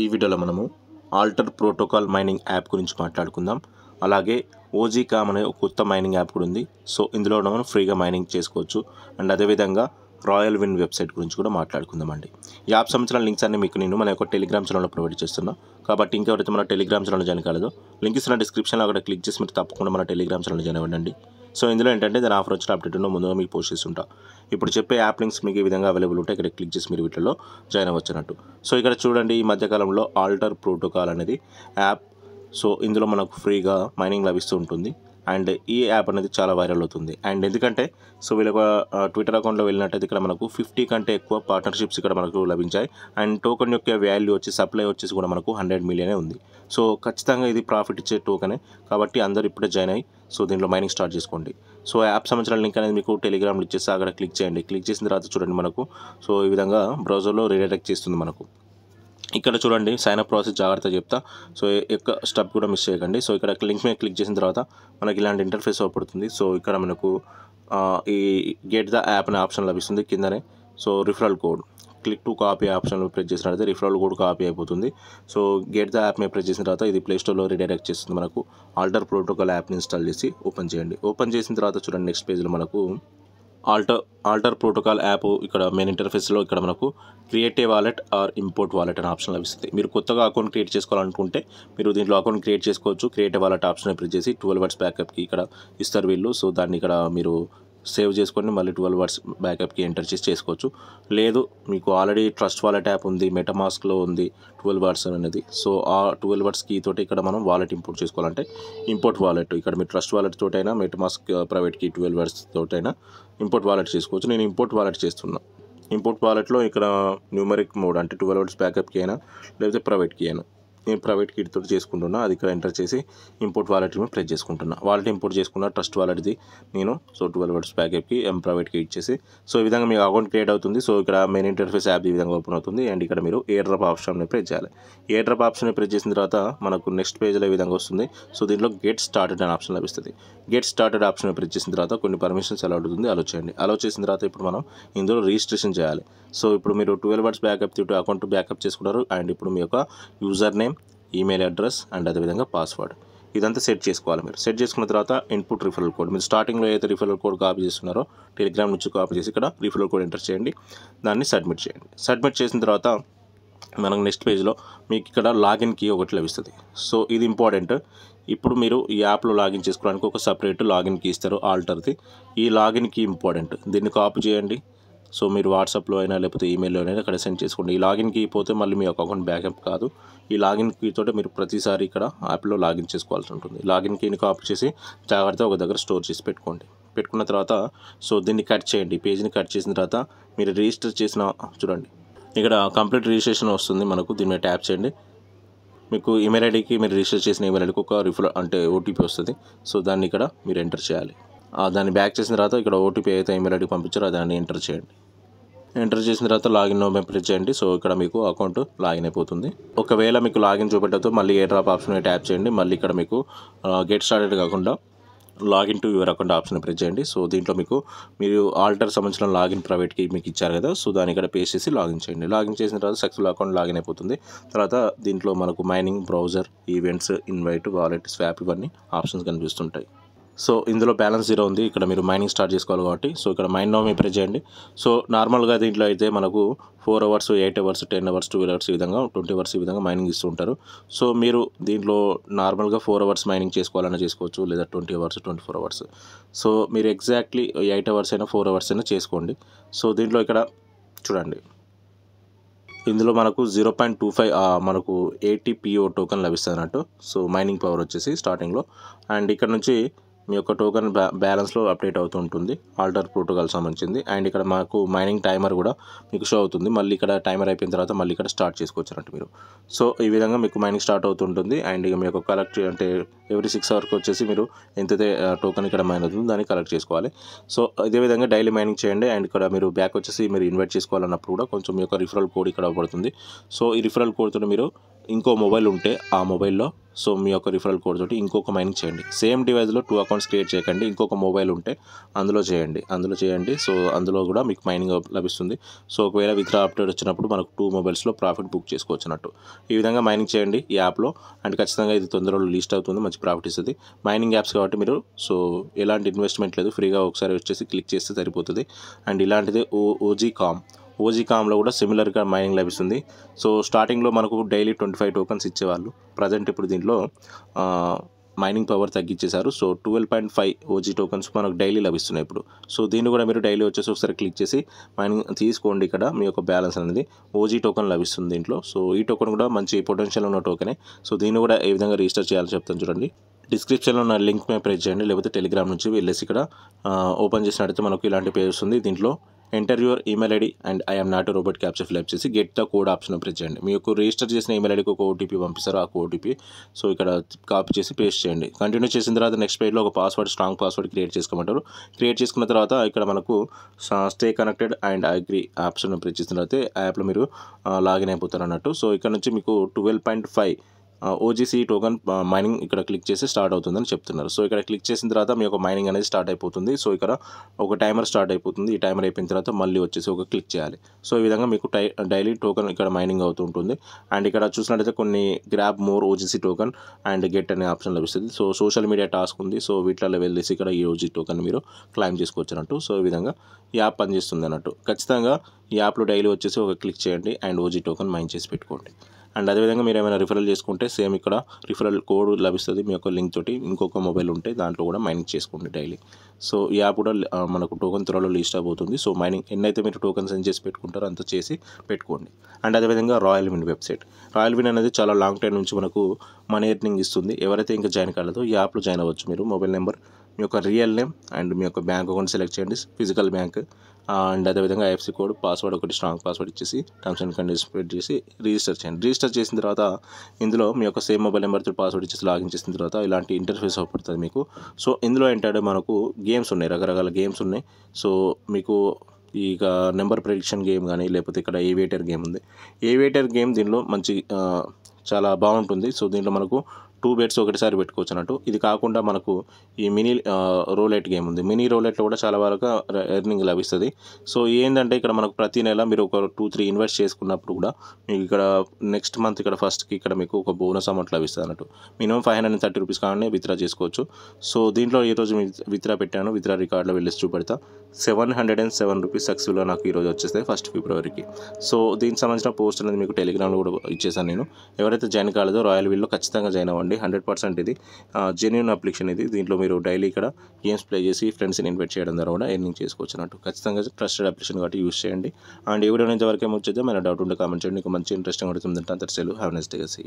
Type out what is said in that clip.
ఈ వీడియోలో మనము ఆల్టర్ ప్రోటోకాల్ మైనింగ్ యాప్ గురించి మాట్లాడుకుందాం అలాగే ఓజీ కామ్ అనే ఒక కొత్త మైనింగ్ యాప్ కూడా ఉంది సో ఇందులో మనం ఫ్రీగా మైనింగ్ చేసుకోవచ్చు అండ్ అదేవిధంగా రాయల్ విన్ వెబ్సైట్ గురించి కూడా మాట్లాడుకుందామండి ఈ యాప్ సంబంధించిన లింక్స్ అన్ని మీకు నేను మన యొక్క టెలిగ్రామ్ ఛానల్లో ప్రొవైడ్ చేస్తున్నాను కాబట్టి ఇంకెవరైతే మన టెలిగ్రామ్ ఛానల్ జాయిన్ కాలేదో లింక్ ఇస్తున్న డిస్క్రిప్షన్లో అక్కడ క్లిక్ చేసి మీరు తప్పకుండా మన టెలిగ్రామ్ ఛానల్ జాయిన్ అవ్వండి సో ఇందులో ఏంటంటే దాని ఆఫర్ వచ్చిన అప్డేట్ను ముందుగా మీకు పోస్ట్ ఉంటా ఇప్పుడు చెప్పే యాప్ లింక్స్ మీకు ఈ విధంగా అవైలబుల్ ఉంటాయి ఇక్కడ క్లిక్ చేసి మీరు వీటిలో జాయిన్ అవ్వచ్చినట్టు సో ఇక్కడ చూడండి ఈ మధ్యకాలంలో ఆల్టర్ ప్రోటోకాల్ అనేది యాప్ సో ఇందులో మనకు ఫ్రీగా మైనింగ్ లభిస్తూ ఉంటుంది అండ్ ఈ యాప్ అనేది చాలా వైరల్ అవుతుంది అండ్ ఎందుకంటే సో వీళ్ళ ట్విట్టర్ అకౌంట్లో వెళ్ళినట్టయితే ఇక్కడ మనకు ఫిఫ్టీ కంటే ఎక్కువ పార్ట్నర్షిప్స్ ఇక్కడ మనకు లభించాయి అండ్ టోకెన్ యొక్క వాల్యూ వచ్చి సప్లై వచ్చేసి కూడా మనకు హండ్రెడ్ మిలియనే ఉంది సో ఖచ్చితంగా ఇది ప్రాఫిట్ ఇచ్చే టోకనే కాబట్టి అందరూ ఇప్పుడే జాయిన్ అయ్యి సో దీంట్లో మైనింగ్ స్టార్ట్ చేసుకోండి సో యాప్ సంబంధించిన లింక్ అనేది మీకు టెలిగ్రామ్లో ఇచ్చేసి అక్కడ క్లిక్ చేయండి క్లిక్ చేసిన తర్వాత చూడండి మనకు సో ఈ విధంగా బ్రౌజర్లో రీడైరెక్ట్ చేస్తుంది మనకు ఇక్కడ చూడండి సైన్ అప్ ప్రాసెస్ జాగ్రత్త చెప్తా సో యొక్క స్టెప్ కూడా మిస్ చేయకండి సో ఇక్కడ లింక్ మీద క్లిక్ చేసిన తర్వాత మనకి ఇలాంటి ఇంటర్ఫేస్ అవపడుతుంది సో ఇక్కడ మనకు ఈ గెట్ ద యాప్ అనే ఆప్షన్ లభిస్తుంది కిందనే so referral code click to copy ఆప్షన్లో ప్రెస్ చేసినట్లయితే రిఫరల్ కోడ్ కాపీ అయిపోతుంది సో గెట్ ద యాప్ మీద ప్రెస్ చేసిన తర్వాత ఇది ప్లేస్టోర్లో రీడైరెక్ట్ చేస్తుంది మనకు ఆల్టర్ ప్రోటోకాల్ యాప్ని ఇన్స్టాల్ చేసి ఓపెన్ చేయండి ఓపెన్ చేసిన తర్వాత చూడండి నెక్స్ట్ పేజ్లో మనకు ఆల్టర్ ఆల్టర్ ప్రోటోకాల్ యాప్ ఇక్కడ మెయిన్ ఇంటర్ఫేస్లో ఇక్కడ మనకు create a wallet or import wallet అనే ఆప్షన్ లభిస్తుంది మీరు కొత్తగా అకౌంట్ క్రియేట్ చేసుకోవాలనుకుంటే మీరు దీంట్లో అకౌంట్ క్రియేట్ చేసుకోవచ్చు create a wallet option print చేసి ట్వెల్వ్ వర్డ్స్ బ్యాకప్కి ఇక్కడ ఇస్తారు వీళ్ళు సో దాన్ని ఇక్కడ మీరు సేవ్ చేసుకొని మళ్ళీ ట్వెల్వ్ అవర్స్ బ్యాకప్కి ఎంటర్ చేసి చేసుకోవచ్చు లేదు మీకు ఆల్రెడీ ట్రస్ట్ వాలెట్ యాప్ ఉంది మెటమాస్క్లో ఉంది ట్వెల్వ్ అవర్స్ అనేది సో ఆ ట్వెల్వ్ అవర్స్ కీ తోటి ఇక్కడ మనం వాలెట్ ఇంపోర్ట్ చేసుకోవాలంటే ఇంపోర్ట్ వాలెట్ ఇక్కడ మీ ట్రస్ట్ వాలెట్ తోటైనా MetaMask private key twelve words తోటైనా ఇంపోర్ట్ వాలెట్ చేసుకోవచ్చు నేను ఇంపోర్ట్ వాలెట్ చేస్తున్నా ఇంపోర్ట్ వాలెట్లో ఇక్కడ న్యూమరిక్ మోడ్ అంటే ట్వెల్వ్ అవర్స్ బ్యాకప్కి అయినా లేకపోతే ప్రైవేట్కి అయినా నేను ప్రైవేట్ కిట్తో చేసుకుంటున్నా అది ఇక్కడ ఎంటర్ చేసి ఇంపోర్ట్ వాలెట్ మీద ప్రెస్ చేసుకుంటున్నా వాలెట్ ఇంపోర్ట్ చేసుకున్న ట్రస్ట్ వాలెట్ది నేను సో ట్వెల్వ్ వర్డ్స్ ప్యాకెప్కి ఎం ప్రైవేట్కి ఇచ్చేసి సో ఈ విధంగా మీకు అకౌంట్ క్రియేట్ అవుతుంది సో ఇక్కడ మెయిన్ ఇంటర్ఫేస్ యాప్ ఈ విధంగా ఓపెన్ అవుతుంది అండ్ ఇక్కడ మీరు ఎయిర్ డ్రాప్ ఆప్షన్ని ప్రెస్ చేయాలి ఎయిర్ డ్రాప్ ఆప్షన్ ప్రెస్ చేసిన తర్వాత మనకు నెక్స్ట్ పేజ్లో ఈ విధంగా వస్తుంది సో దీంట్లో గెట్ స్టార్టెడ్ అనే ఆప్షన్ లభిస్తుంది గెట్ స్టార్టెడ్ ఆప్షన్ ప్రెస్ చేసిన తర్వాత కొన్ని పర్మిషన్స్ ఎలా ఉంటుంది అలో చేయండి అలో చేసిన తర్వాత ఇప్పుడు మనం ఇందులో రిజిస్ట్రేషన్ చేయాలి సో ఇప్పుడు మీరు ట్వెల్వ్ వర్డ్స్ బ్యాకప్ తిట్టు అకౌంట్ బ్యాకప్ చేసుకున్నారు అండ్ ఇప్పుడు మీ యొక్క user name email address and అదేవిధంగా పాస్వర్డ్ ఇదంతా సెట్ చేసుకోవాలి మీరు సెట్ చేసుకున్న తర్వాత ఇన్పుట్ రిఫరల్ కోడ్ మీరు స్టార్టింగ్లో ఏదైతే రిఫరల్ కోడ్ కాపీ చేస్తున్నారో టెలిగ్రామ్ నుంచి కాపీ చేసి ఇక్కడ రిఫరల్ కోడ్ ఎంటర్ చేయండి దాన్ని సబ్మిట్ చేయండి సబ్మిట్ చేసిన తర్వాత మనకు నెక్స్ట్ పేజ్లో మీకు ఇక్కడ లాగిన్ కీ ఒకటి లభిస్తుంది సో ఇది ఇంపార్టెంట్ ఇప్పుడు మీరు ఈ యాప్లో లాగిన్ చేసుకోవడానికి ఒక సపరేట్ లాగిన్ కీ ఇస్తారు ఆల్టర్ది ఈ లాగిన్ కీ ఇంపార్టెంట్ దీన్ని కాపీ చేయండి సో మీరు వాట్సాప్లో అయినా లేకపోతే ఈమెయిల్లో అయినా అక్కడ సెండ్ చేసుకోండి ఈ లాగిన్కి పోతే మళ్ళీ మీ యొక్క అకౌంట్ బ్యాకప్ కాదు ఈ లాగిన్ కీతో మీరు ప్రతిసారి ఇక్కడ యాప్లో లాగిన్ చేసుకోవాల్సి ఉంటుంది లాగిన్ కీని కాపీ చేసి జాగ్రత్తగా ఒక దగ్గర స్టోర్ చేసి పెట్టుకోండి పెట్టుకున్న తర్వాత సో దీన్ని కట్ చేయండి పేజ్ని కట్ చేసిన తర్వాత మీరు రిజిస్టర్ చేసిన చూడండి ఇక్కడ కంప్లీట్ రిజిస్ట్రేషన్ వస్తుంది మనకు దీని మీద ట్యాప్ చేయండి మీకు ఈమెయిల్ ఐడికి మీరు రిజిస్టర్ చేసిన ఈమెయిల్ ఐడికి ఒక రిఫర్ అంటే ఓటీపీ వస్తుంది సో దాన్ని ఇక్కడ మీరు ఎంటర్ చేయాలి దాన్ని బ్యాక్ చేసిన తర్వాత ఇక్కడ ఓటీపీ అయితే ఈమెయిల్ ఐడికి పంపించారో దాన్ని ఎంటర్ చేయండి ఎంటర్ చేసిన తర్వాత లాగిన్ నో ప్రెస్ చేయండి సో ఇక్కడ మీకు అకౌంట్ లాగిన్ అయిపోతుంది ఒకవేళ మీకు లాగిన్ చూపెట్టదు మళ్ళీ ఏ డ్రాప్ ఆప్షన్ ట్యాప్ చేయండి మళ్ళీ ఇక్కడ మీకు గెట్ స్టార్టెడ్ కాకుండా login to your account option press చేయండి సో దీంట్లో మీకు మీరు ఆల్టర్ సంబంధించిన లాగిన్ ప్రైవేట్కి మీకు ఇచ్చారు కదా సో దాన్ని ఇక్కడ పే చేసి లాగిన్ చేయండి లాగిన్ చేసిన తర్వాత సక్సెస్ఫుల్ అకౌంట్ లాగిన్ అయిపోతుంది తర్వాత దీంట్లో మనకు mining browser events invite wallet swap ఇవన్నీ ఆప్షన్స్ కనిపిస్తుంటాయి సో ఇందులో బ్యాలెన్స్ జీరో ఉంది ఇక్కడ మీరు మైనింగ్ స్టార్ట్ చేసుకోవాలి కాబట్టి సో ఇక్కడ మైండ్ మీ ప్రెస్ చేయండి సో నార్మల్గా దీంట్లో అయితే మనకు four hours eight hours ten hours twelve hours ఈ విధంగా ట్వంటీ అవర్స్ ఈ విధంగా మైనింగ్ ఇస్తూ ఉంటారు సో మీరు దీంట్లో నార్మల్గా ఫోర్ అవర్స్ మైనింగ్ చేసుకోవాలన్నా చేసుకోవచ్చు లేదా twenty hours twenty four hours so మీరు ఎగ్జాక్ట్లీ ఎయిట్ అవర్స్ అయినా ఫోర్ అవర్స్ అయినా చేసుకోండి సో దీంట్లో ఇక్కడ చూడండి ఇందులో మనకు జీరో పాయింట్ టూ ఫైవ్ మనకు ఏటీపీఓ టోకెన్ లభిస్తుంది అన్నట్టు సో మైనింగ్ పవర్ వచ్చేసి స్టార్టింగ్లో అండ్ ఇక్కడ నుంచి మీ యొక్క టోకెన్ బ్యా బ్యాలెన్స్లో అప్డేట్ అవుతూ ఉంటుంది ఆల్టర్ ప్రోటోకాల్ సంబంధించింది అండ్ ఇక్కడ మాకు మైనింగ్ టైమర్ కూడా మీకు షో అవుతుంది మళ్ళీ ఇక్కడ టైమర్ అయిపోయిన తర్వాత మళ్ళీ ఇక్కడ స్టార్ట్ చేసుకోవచ్చునట్టు మీరు సో ఈ విధంగా మీకు మైనింగ్ స్టార్ట్ అవుతుంటుంది అండ్ ఇక మీకు కలెక్ట్ అంటే ఎవ్రీ సిక్స్ అవర్కి వచ్చేసి మీరు ఎంతైతే టోకెన్ ఇక్కడ మైన్ అవుతుందో దాన్ని కలెక్ట్ చేసుకోవాలి సో ఇదే విధంగా డైలీ మైనింగ్ చేయండి అండ్ ఇక్కడ మీరు బ్యాక్ వచ్చేసి మీరు ఇన్వైట్ చేసుకోవాలన్నప్పుడు కూడా కొంచెం మీ యొక్క రిఫరల్ కోడ్ ఇక్కడ పడుతుంది సో ఈ రిఫరల్ కోడ్తో మీరు ఇంకో మొబైల్ ఉంటే ఆ మొబైల్లో సో మీ యొక్క రిఫరల్ కోడ్ తోటి ఇంకొక మైనింగ్ చేయండి సేమ్ డివైస్లో టూ అకౌంట్స్ క్రియేట్ చేయకండి ఇంకొక మొబైల్ ఉంటే అందులో చేయండి అందులో చేయండి సో అందులో కూడా మీకు మైనింగ్ లభిస్తుంది సో ఒకవేళ విత్రా అప్డేట్ వచ్చినప్పుడు మనకు టూ మొబైల్స్లో ప్రాఫిట్ బుక్ చేసుకోవచ్చు అన్నట్టు ఈ విధంగా మైనింగ్ చేయండి ఈ యాప్లో అండ్ ఖచ్చితంగా ఇది తొందరలో లిస్ట్ అవుతుంది మంచి ప్రాఫిట్ ఇస్తుంది మైనింగ్ యాప్స్ కాబట్టి మీరు సో ఎలాంటి ఇన్వెస్ట్మెంట్ లేదు ఫ్రీగా ఒకసారి వచ్చేసి క్లిక్ చేస్తే సరిపోతుంది అండ్ ఇలాంటిది ఓ ఓజీ కామ్ ఓజీ కామ్లో కూడా సిమిలర్గా మైనింగ్ లభిస్తుంది సో స్టార్టింగ్లో మనకు డైలీ ట్వంటీ ఫైవ్ టోకన్స్ ఇచ్చేవాళ్ళు ప్రజెంట్ ఇప్పుడు దీంట్లో మైనింగ్ పవర్ తగ్గించేశారు so twelve point five OG tokens మనకు డైలీ లభిస్తున్నాయి ఇప్పుడు సో దీన్ని కూడా మీరు డైలీ వచ్చేసి ఒకసారి క్లిక్ చేసి మైనింగ్ తీసుకోండి ఇక్కడ మీ యొక్క బ్యాలెన్స్ అనేది ఓజీ టోకన్ లభిస్తుంది దీంట్లో సో ఈ టోకన్ కూడా మంచి పొటెన్షియల్ ఉన్న టోకనే సో దీన్ని కూడా ఏ విధంగా రిజిస్టర్ చేయాలో చెప్తాను చూడండి డిస్క్రిప్షన్లో నా లింక్ మీద ప్రెస్ చేయండి లేకపోతే టెలిగ్రామ్ నుంచి వెళ్ళేసి ఇక్కడ ఓపెన్ చేసినట్టయితే మనకు ఇలాంటి పేజ్ వస్తుంది దీంట్లో enter your email ID and I'm not robot captcha flip చేసి get the code option press చేయండి మీకు రిజిస్టర్ చేసిన ఈమెయిల్ ఐడికి ఒక ఓటీపీ పంపిస్తారు ఆ ఓటీపీ సో ఇక్కడ కాపీ చేసి పేస్ట్ చేయండి కంటిన్యూ చేసిన తర్వాత నెక్స్ట్ పేజ్లో ఒక పాస్వర్డ్ స్ట్రాంగ్ పాస్వర్డ్ క్రియేట్ చేసుకోమంటారు క్రియేట్ చేసుకున్న తర్వాత ఇక్కడ మనకు stay connected and agree option press చేసిన తర్వాత యాప్లో మీరు లాగిన్ అయిపోతారు అన్నట్టు సో ఇక్కడ నుంచి మీకు twelve point five OGC token mining ఇక్కడ క్లిక్ చేసి స్టార్ట్ అవుతుందని చెప్తున్నారు సో ఇక్కడ క్లిక్ చేసిన తర్వాత మీ యొక్క మైనింగ్ అనేది స్టార్ట్ అయిపోతుంది సో ఇక్కడ ఒక టైమర్ స్టార్ట్ అయిపోతుంది ఈ టైమర్ అయిపోయిన తర్వాత మళ్ళీ వచ్చేసి ఒక క్లిక్ చేయాలి సో ఈ విధంగా మీకు డైలీ టోకన్ ఇక్కడ మైనింగ్ అవుతుంటుంది అండ్ ఇక్కడ చూసినట్లయితే కొన్ని grab more OGC token and get అనే ఆప్షన్ లభిస్తుంది సో సోషల్ మీడియా టాస్క్ ఉంది సో వీటిలో వెళ్ళేసి ఇక్కడ ఈ ఓజీ టోకన్ మీరు క్లైమ్ చేసుకోవచ్చు అన్నట్టు సో ఈ విధంగా ఈ యాప్ పనిచేస్తుంది అన్నట్టు ఖచ్చితంగా ఈ యాప్లో డైలీ వచ్చేసి ఒక క్లిక్ చేయండి అండ్ ఓజీ టోకన్ మైన్ చేసి పెట్టుకోండి అండ్ అదేవిధంగా మీరు ఏమైనా రిఫరల్ చేసుకుంటే సేమ్ ఇక్కడ రిఫరల్ కోడ్ లభిస్తుంది మీ యొక్క లింక్ తోటి ఇంకొక మొబైల్ ఉంటే దాంట్లో కూడా మైనింగ్ చేసుకోండి డైలీ సో ఈ యాప్ కూడా మనకు టోకన్ త్వరలో లిస్ట్ అయిపోతుంది సో మైనింగ్ ఎన్నైతే మీరు టోకెన్ సెండ్ చేసి పెట్టుకుంటారో అంత చేసి పెట్టుకోండి అండ్ అదేవిధంగా Royal Win website Royal Win అనేది చాలా లాంగ్ టైం నుంచి మనకు మనీ ఎర్నింగ్ ఇస్తుంది ఎవరైతే ఇంకా జాయిన్ కాలేదో ఈ యాప్లో జాయిన్ అవ్వచ్చు మీరు మొబైల్ నెంబర్ మీ యొక్క రియల్ నేమ్ అండ్ మీ యొక్క బ్యాంక్ అకౌంట్ సెలెక్ట్ చేయండి ఫిజికల్ బ్యాంక్ అండ్ అదేవిధంగా ఐఎఫ్సి కోడ్ పాస్వర్డ్ ఒకటి స్ట్రాంగ్ పాస్వర్డ్ ఇచ్చేసి టర్మ్స్ అండ్ కండిషన్స్ ఫిట్ చేసి రిజిస్టర్ చేయండి రిజిస్టర్ చేసిన తర్వాత ఇందులో మీ యొక్క సేమ్ మొబైల్ నెంబర్తో పాస్వర్డ్ ఇచ్చేసి లాగిన్ చేసిన తర్వాత ఇలాంటి ఇంటర్ఫేస్ అవుపడుతుంది మీకు సో ఇందులో ఏంటంటే మనకు గేమ్స్ ఉన్నాయి రకరకాల గేమ్స్ ఉన్నాయి సో మీకు ఇక నెంబర్ ప్రొడిక్షన్ గేమ్ కానీ లేకపోతే ఇక్కడ ఏవియేటర్ గేమ్ ఉంది ఏవియేటర్ గేమ్ దీనిలో మంచి చాలా బాగుంటుంది సో దీంట్లో మనకు టూ బెట్స్ ఒకటిసారి పెట్టుకోవచ్చు అన్నట్టు ఇది కాకుండా మనకు ఈ మినీ రోలెట్ గేమ్ ఉంది మినీ రోలెట్లో కూడా చాలా వరకు ఎర్నింగ్ లభిస్తుంది సో ఏంటంటే ఇక్కడ మనకు ప్రతి నెల మీరు ఒక టూ త్రీ ఇన్వెస్ట్ చేసుకున్నప్పుడు కూడా మీకు ఇక్కడ నెక్స్ట్ మంత్ ఇక్కడ ఫస్ట్కి ఇక్కడ మీకు ఒక బోనస్ అమౌంట్ లభిస్తుంది అన్నట్టు minimum five hundred thirty rupees కానీ విత్డ్రా చేసుకోవచ్చు సో దీంట్లో ఈరోజు విత్డ్రా పెట్టాను విత్డ్రా రికార్డులో వెళ్ళి చూపెడతా seven hundred and seven rupees సక్సెస్ఫుల్గా నాకు ఈరోజు వచ్చేస్తాయి ఫస్ట్ ఫిబ్రవరికి సో దీనికి సంబంధించిన పోస్ట్ అనేది మీకు టెలిగ్రామ్లో కూడా ఇచ్చేసాను నేను ఎవరైతే జాయిన్ కాలేదో రాయల్ వీల్లో ఖచ్చితంగా జాయిన్ అవ్వండి అండి హండ్రెడ్ పర్సెంట్ ఇది జెన్యున్ అప్లికేషన్ ఇది దీంట్లో మీరు డైలీ ఇక్కడ గేమ్స్ ప్లే చేసి ఫ్రెండ్స్ని ఇన్వైట్ చేయడం ద్వారా కూడా ఎర్నింగ్ చేసుకోవచ్చు అన్నట్టు ఖచ్చితంగా ట్రస్టెడ్ అప్లికేషన్ కాబట్టి యూస్ చేయండి అండ్ ఈ వీడియో నుంచి వరకే మన డౌట్ ఉంటే కామెంట్ చేయండి మీకు మంచి ఇంట్రెస్టింగ్ ఉంటుంది అంతా సెలు హ్యావ్ నెక్స్ట్ సీ